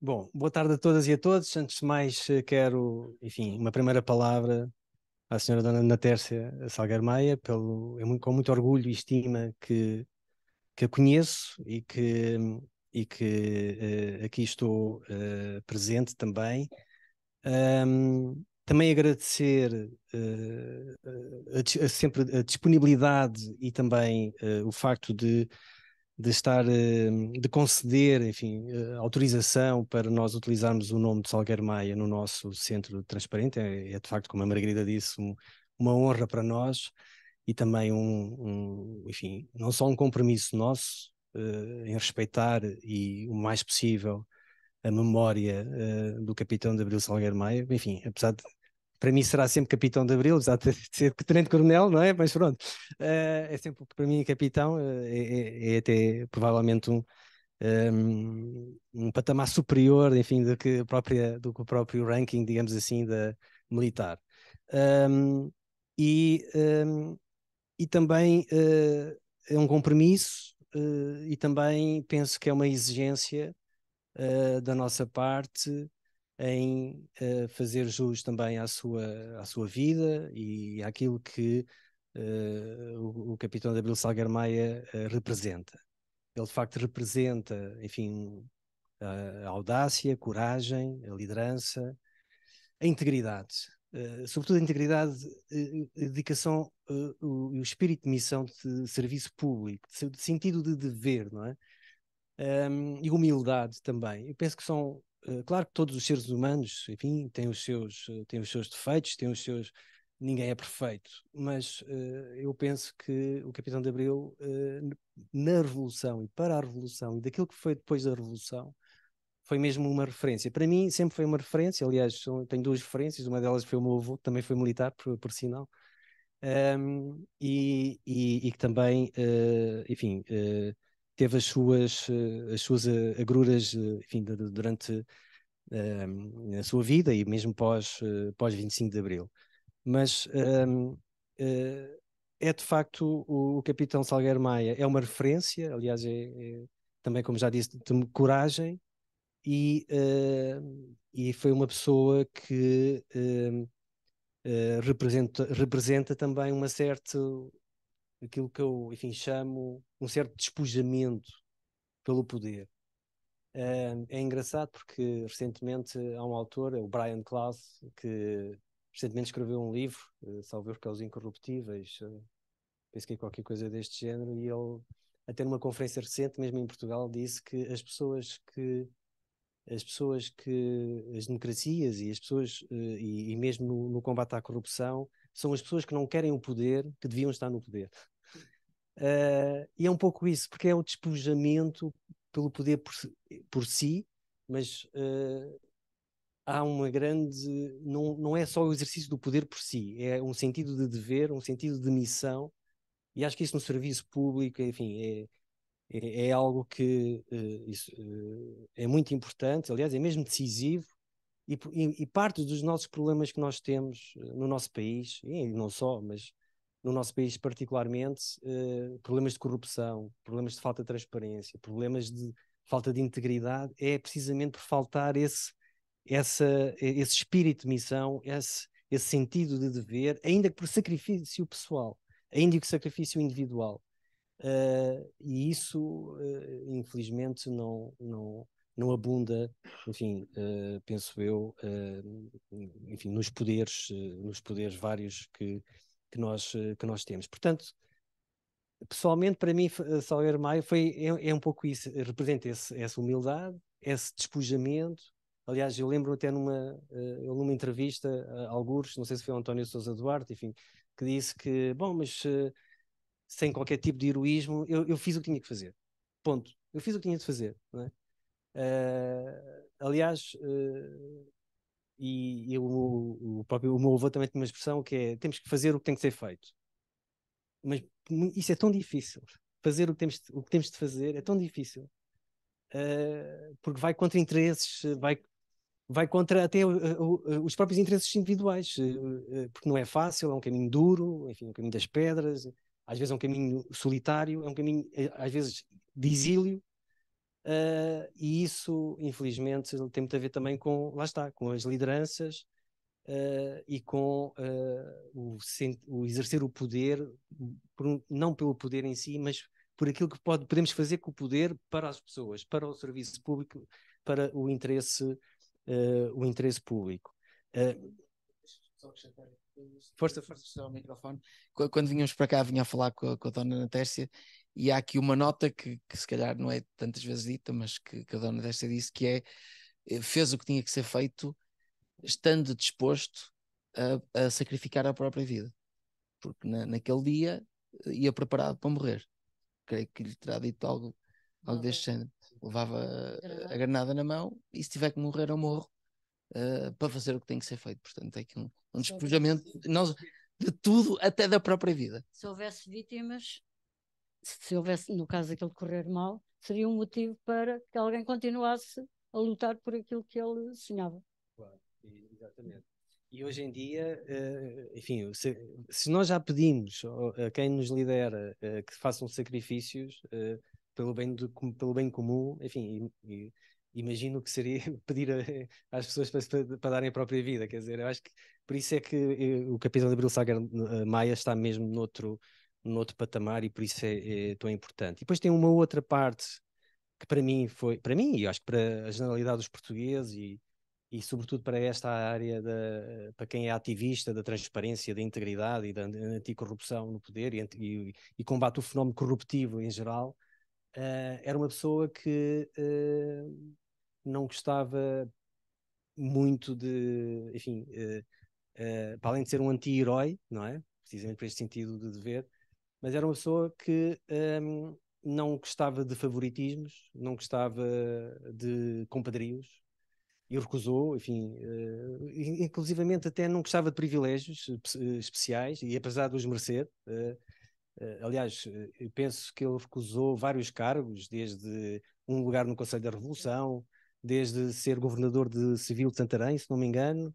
bom, boa tarde a todas e a todos. Antes de mais, eh, quero, enfim, uma primeira palavra à senhora Dona Natércia Salgueiro Maia, pelo, com muito orgulho e estima que, que a conheço e que, e que uh, aqui estou uh, presente também. Um, também agradecer uh, a, a, sempre a disponibilidade e também o facto de de estar, eh, de conceder, enfim, eh, autorização para nós utilizarmos o nome de Salgueiro Maia no nosso centro transparente, é, é de facto, como a Margarida disse, um, uma honra para nós e também um, um, enfim, não só um compromisso nosso uh, em respeitar e o mais possível a memória uh, do capitão de Abril Salgueiro Maia, enfim, apesar de para mim será sempre capitão de Abril, apesar de ser tenente-coronel, não é? Mas pronto, eh, é sempre para mim é capitão, eh, é, é, é até provavelmente um, um, ehm, um, patamar superior, enfim, do que, própria, do que o próprio ranking, digamos assim, da militar. Um, ehm, e, um, ehm, e também uh, é um compromisso uh, e também penso que é uma exigência uh, da nossa parte em uh, fazer jus também à sua, à sua vida e àquilo que uh, o, o, capitão de Abril Salgueiro Maia uh, eh, representa. Ele de facto representa, enfim, a, a audácia, a coragem, a liderança, a integridade, sobretudo a integridade, a dedicação o, o espírito de missão de serviço público, de, de sentido de dever, não é? Um, e humildade também. Eu penso que são eh, claro que todos os seres humanos, enfim, têm os seus, eh, têm os seus defeitos, têm os seus. Ninguém é perfeito, mas uh, eu penso que o Capitão de Abril, uh, na Revolução e para a Revolução e daquilo que foi depois da Revolução, foi mesmo uma referência. Para mim, sempre foi uma referência. Aliás, tenho duas referências. Uma delas foi o meu avô, que também foi militar, por, por sinal. Um, ehm, e, e, e, que também, uh, enfim, uh, teve as suas, eh, as suas eh, agruras eh, enfim, durante ehm, a sua vida e mesmo pós, pós 25 de Abril. Mas ehm, é de facto o, o, Capitão Salgueiro Maia, é uma referência, aliás, é, é também, como já disse, de coragem e, uh, e foi uma pessoa que uh, uh, representa, representa também uma certa aquilo que eu, enfim, chamo um certo despojamento pelo poder. Uh, é engraçado porque recentemente há um autor, é o Brian Klaus, que recentemente escreveu um livro, uh, salvo que é Os Incorruptíveis, uh, penso que é qualquer coisa deste género, e ele, até numa conferência recente, mesmo em Portugal, disse que as pessoas que as pessoas que as democracias e as pessoas uh, e, e, mesmo no, no, combate à corrupção são as pessoas que não querem o poder, que deviam estar no poder. Uh, e é um pouco isso, porque é o despojamento pelo poder por, por si, mas uh, há uma grande. Não, não é só o exercício do poder por si, é um sentido de dever, um sentido de missão, e acho que isso no serviço público, enfim, é, é, é algo que uh, isso, é muito importante, aliás, é mesmo decisivo e, e, e parte dos nossos problemas que nós temos eh, no nosso país, e não só, mas no nosso país particularmente, eh, problemas de corrupção, problemas de falta de transparência, problemas de falta de integridade, é precisamente por faltar esse, essa, esse espírito de missão, esse, esse sentido de dever, ainda que por sacrifício pessoal, ainda que sacrifício individual. Uh, e isso, uh, infelizmente, não, não, não abunda, enfim, uh, penso eu, uh, enfim, nos poderes, uh, nos poderes vários que, que, nós, que nós temos. Portanto, pessoalmente, para mim, Sawyer Maio foi, é, é, um pouco isso, representa esse, essa humildade, esse despojamento. Aliás, eu lembro até numa, numa entrevista a alguns, não sei se foi o António Sousa Duarte, enfim, que disse que, bom, mas sem qualquer tipo de heroísmo, eu, eu fiz o que tinha que fazer. Ponto. Eu fiz o que tinha de fazer. Não é? Uh, aliás, uh, e, e o, o, próprio o meu avô também tem uma expressão que é temos que fazer o que tem que ser feito. Mas isso é tão difícil. Fazer o que temos, o que temos de fazer é tão difícil. Uh, porque vai contra interesses, vai, vai contra até os próprios interesses individuais, porque não é fácil, é um caminho duro, enfim, é um caminho das pedras, às vezes é um caminho solitário, é um caminho, eh, às vezes, de exílio Uh, e isso, infelizmente, tem muito a ver também com, lá está, com as lideranças uh, e com uh, o, o, exercer o poder, um, não pelo poder em si, mas por aquilo que pode, podemos fazer com o poder para as pessoas, para o serviço público, para o interesse, o interesse público. Força, força, o microfone. Quando, quando vínhamos para cá, vinha a falar com, com a dona Natércia e há aqui uma nota que, que se calhar não é tantas vezes dita, mas que, que a dona desta disse, que é eh, fez o que tinha que ser feito, estando disposto a, a sacrificar a própria vida. Porque na, naquele dia eh, ia preparado para morrer. Creio que lhe terá dito algo, algo deste género. Levava eh, é a, granada na mão e se tiver que morrer, eu morro uh, para fazer o que tem que ser feito. Portanto, é que um, um despojamento de tudo, até da própria vida. Se houvesse vítimas, se houvesse, no caso aquele correr mal, seria um motivo para que alguém continuasse a lutar por aquilo que ele sonhava. Claro, exatamente. E hoje em dia, eh, enfim, se, se, nós já pedimos a quem nos lidera eh, que façam sacrifícios eh, pelo bem, do, pelo bem comum, enfim, e, imagino que seria pedir a, às pessoas para, para, darem a própria vida, quer dizer, eu acho que por isso é que o Capitão de Abril Sagar Maia está mesmo noutro, outro patamar e por isso é, é tão importante. E depois tem uma outra parte que para mim foi, para mim e acho que para a generalidade dos portugueses e, e sobretudo para esta área, da, para quem é ativista da transparência, da integridade e da anticorrupção no poder e, e, e combate o fenómeno corruptivo em geral, uh, era uma pessoa que uh, não gostava muito de, enfim, uh, para além de ser um anti-herói, não é? Precisamente por este sentido de dever, mas era uma pessoa que um, não gostava de favoritismos, não gostava de compadrios e recusou, enfim, uh, inclusivamente até não gostava de privilégios eh, eh, especiais e apesar de os merecer, uh, aliás, eu penso que ele recusou vários cargos, desde um lugar no Conselho da Revolução, desde ser governador de Civil de Santarém, se não me engano,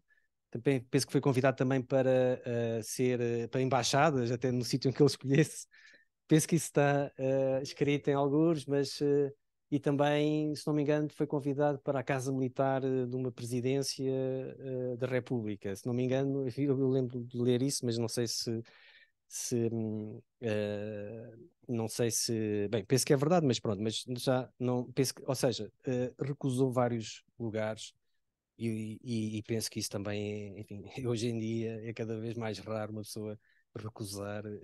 também penso que foi convidado também para uh, ser eh, para embaixadas, até no sítio em que ele escolhesse. Penso que isso está uh, escrito em alguns, mas uh, e também, se não me engano, foi convidado para a Casa Militar de uma presidência da República. Se não me engano, eu, eu lembro de ler isso, mas não sei se se uh, não sei se bem penso que é verdade mas pronto mas já não penso que, ou seja uh, recusou vários lugares e, e, e, penso que isso também, é, enfim, hoje em dia é cada vez mais raro uma pessoa recusar uh,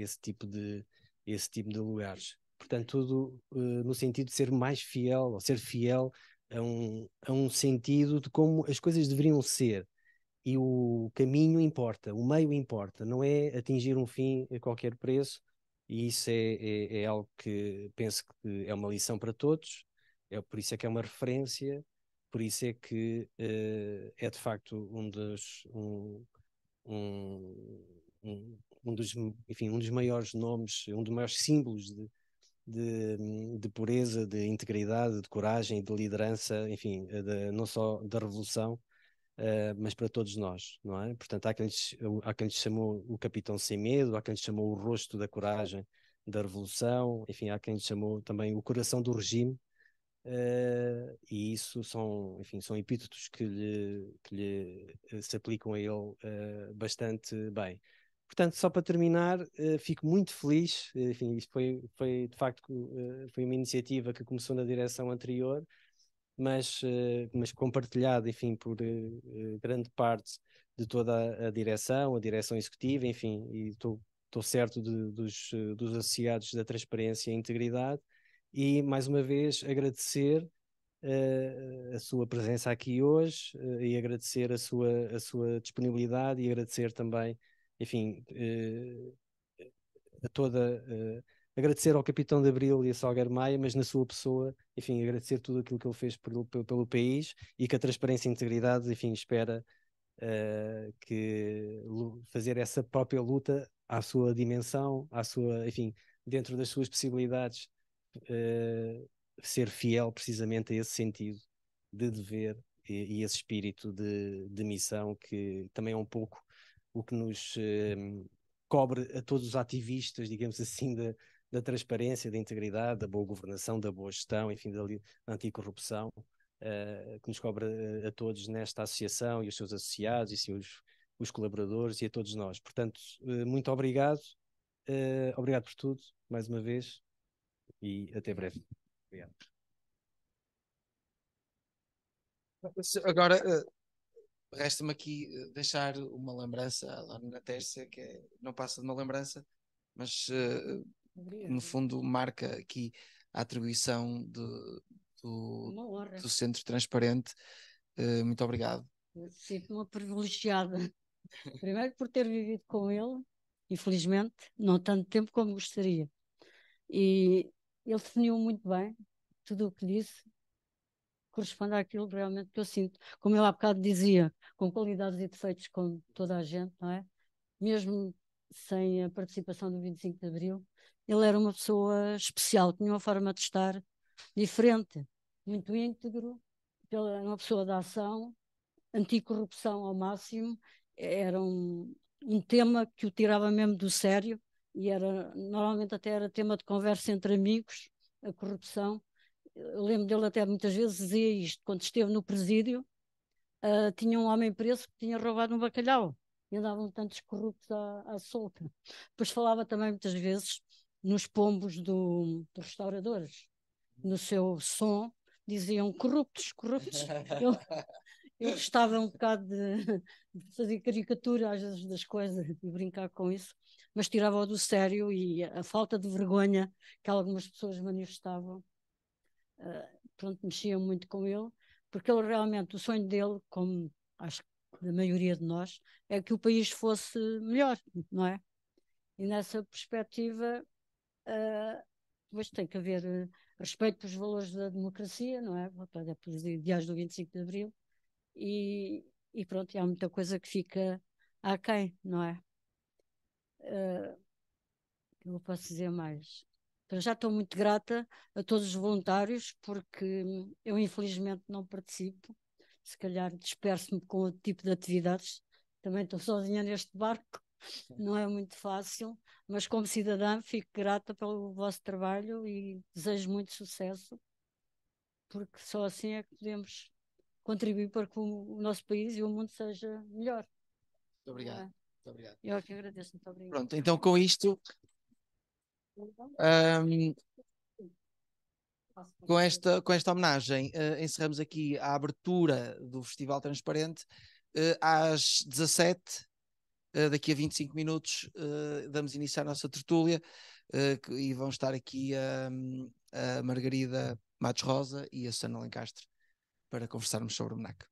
esse, tipo de, esse tipo de lugares. Portanto, tudo uh, no sentido de ser mais fiel, ou ser fiel a um, a um sentido de como as coisas deveriam ser. E o caminho importa, o meio importa, não é atingir um fim a qualquer preço. E isso é, é, é algo que penso que é uma lição para todos, é, por isso é que é uma referência por isso é que uh, é de facto um dos um, um, um, dos enfim um dos maiores nomes um dos maiores símbolos de, de, de pureza de integridade de coragem de liderança enfim eh, de, não só da revolução uh, mas para todos nós não é portanto há quem lhes, há quem lhes chamou o capitão sem medo há quem lhes chamou o rosto da coragem da revolução enfim há quem lhes chamou também o coração do regime Uh, e isso são, enfim, são epítetos que lhe, que lhe eh, se aplicam a ele uh, bastante bem. Portanto, só para terminar, uh, fico muito feliz, enfim, isto foi, foi de facto foi uma iniciativa que começou na direção anterior, mas, mas compartilhada, enfim, por grande parte de toda a direção, a direção executiva, enfim, e estou certo de, dos, dos associados da transparência e integridade, e mais uma vez agradecer eh, a sua presença aqui hoje eh, e agradecer a sua, a sua disponibilidade e agradecer também, enfim, eh, a toda. agradecer ao Capitão de Abril e a Salgueiro Maia, mas na sua pessoa, enfim, agradecer tudo aquilo que ele fez pelo, pelo país e que a Transparência e Integridade, enfim, espera uh, que fazer essa própria luta à sua dimensão, à sua, enfim, dentro das suas possibilidades eh, ser fiel precisamente a esse sentido de dever e, e esse espírito de, de, missão que também é um pouco o que nos uh, cobre a todos os ativistas, digamos assim, da, da transparência, da integridade, da boa governação, da boa gestão, enfim, da, da anticorrupção, uh, que nos cobre a, a, todos nesta associação e os seus associados e seus, os colaboradores e a todos nós. Portanto, muito obrigado. Uh, obrigado por tudo, mais uma vez e até breve. Obrigado. Agora, eh, resta-me aqui eh, deixar uma lembrança lá na terça, que é, não passa de uma lembrança, mas eh, no fundo marca aqui a atribuição do, do, do Centro Transparente. Muito obrigado. Sinto-me uma privilegiada. Primeiro por ter vivido com ele, infelizmente, não tanto tempo como gostaria. E ele definiu muito bem tudo o que disse, corresponde àquilo realmente que eu sinto. Como ele há bocado dizia, com qualidades e defeitos, como toda a gente, não é? Mesmo sem a participação do 25 de Abril, ele era uma pessoa especial, tinha uma forma de estar diferente, muito íntegro, era uma pessoa da ação, anticorrupção ao máximo, era um, um tema que o tirava mesmo do sério e era normalmente até era tema de conversa entre amigos, a corrupção. Eu lembro dele até muitas vezes dizer isto, quando esteve no presídio, uh, tinha um homem preso que tinha roubado um bacalhau e andavam tantos corruptos à, à solta. Depois falava também muitas vezes nos pombos do, dos restauradores, no seu som, diziam corruptos, corruptos. Eu, eu gostava um bocado de, de fazer caricatura às vezes das coisas e brincar com isso mas tirava-o do sério e a falta de vergonha que algumas pessoas manifestavam, uh, pronto, mexia muito com ele, porque ele realmente, o sonho dele, como acho que da maioria de nós, é que o país fosse melhor, não é? E nessa perspectiva, uh, pois tem que haver uh, respeito pelos valores da democracia, não é? Para os ideais do 25 de Abril, e, e pronto, e há muita coisa que fica aquém, não é? uh, eu posso dizer mais? Então, já estou muito grata a todos os voluntários, porque eu infelizmente não participo, se calhar disperso-me com outro tipo de atividades, também estou sozinha neste barco, não é muito fácil, mas como cidadã fico grata pelo vosso trabalho e desejo muito sucesso, porque só assim é que podemos contribuir para que o nosso país e o mundo seja melhor. Muito obrigado. É. Muito obrigado. Eu é que agradeço, muito obrigado. Pronto, então com isto. Um, com esta, com esta homenagem, uh, encerramos aqui a abertura do Festival Transparente. Uh, às 17, uh, eh, daqui a 25 minutos, damos início à nossa tertúlia e vão estar aqui a Margarida Matos Rosa e a Susana Lencastre para conversarmos sobre o MENAC.